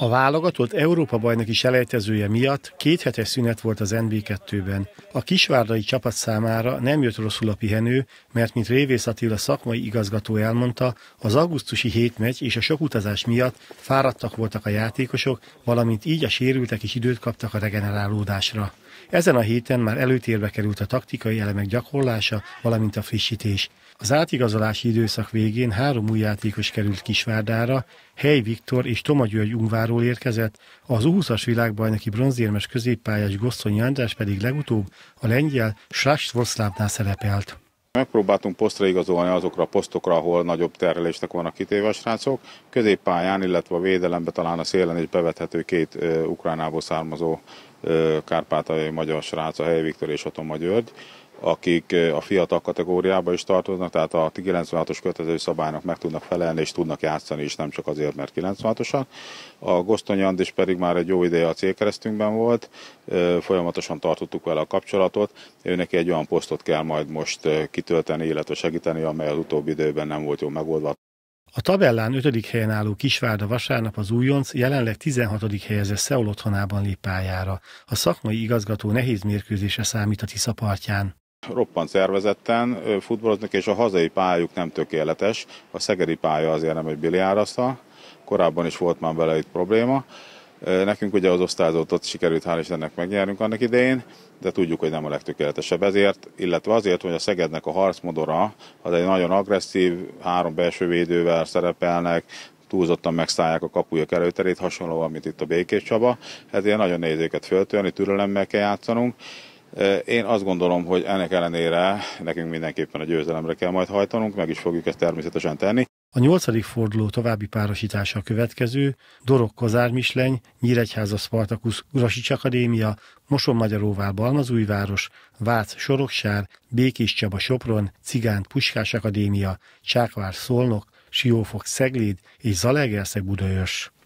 A válogatott Európa-bajnoki selejtezője miatt két hetes szünet volt az NB2-ben. A kisvárdai csapat számára nem jött rosszul a pihenő, mert mint Révész Attila szakmai igazgató elmondta, az augusztusi hétmegy és a sok utazás miatt fáradtak voltak a játékosok, valamint így a sérültek is időt kaptak a regenerálódásra. Ezen a héten már előtérbe került a taktikai elemek gyakorlása, valamint a frissítés. Az átigazolási időszak végén három új játékos került Kisvárdára, Hely Viktor és Toma György Ungvár Kanadáról érkezett, az 20 as világbajnoki bronzérmes középpályás Gosszonyi András pedig legutóbb a lengyel Srastvorszlávnál szerepelt. Megpróbáltunk posztra igazolni azokra a posztokra, ahol nagyobb terhelésnek vannak kitéve a srácok. Középpályán, illetve a védelembe talán a szélen is bevethető két Ukránából származó kárpátai magyar srác, a Hely Viktor és Atoma György akik eh, a fiatal kategóriába is tartoznak, tehát a 96-os kötelező szabálynak meg tudnak felelni, és tudnak játszani is, nem csak azért, mert 96-osak. A Gosztony is pedig már egy jó ideje a célkeresztünkben volt, eh, folyamatosan tartottuk vele a kapcsolatot, ő neki egy olyan posztot kell majd most eh, kitölteni, illetve segíteni, amely az utóbbi időben nem volt jó megoldva. A tabellán 5. helyen álló Kisvárda vasárnap az újonc, jelenleg 16. helyezett Szeol otthonában lép pályára. A szakmai igazgató nehéz mérkőzése számít a Tisza partján. Roppant szervezetten futballoznak, és a hazai pályuk nem tökéletes. A szegedi pálya azért nem egy biliárasztal, korábban is volt már vele itt probléma. Nekünk ugye az ott sikerült hál' Istennek megnyerünk annak idején, de tudjuk, hogy nem a legtökéletesebb ezért, illetve azért, hogy a Szegednek a harcmodora az egy nagyon agresszív, három belső védővel szerepelnek, túlzottan megszállják a kapujak előterét, hasonlóan, mint itt a Békés Csaba, ezért nagyon nehéz őket föltölni, türelemmel kell játszanunk, én azt gondolom, hogy ennek ellenére nekünk mindenképpen a győzelemre kell majd hajtanunk, meg is fogjuk ezt természetesen tenni. A nyolcadik forduló további párosítása a következő, Dorok Kozár Misleny, Nyíregyháza Spartakus Urasics Akadémia, Moson Magyaróvár Balmazújváros, Vác Soroksár, Békés Csaba Sopron, Cigánt Puskás Akadémia, Csákvár Szolnok, Siófok Szegléd és Zalaegerszeg Budaörs.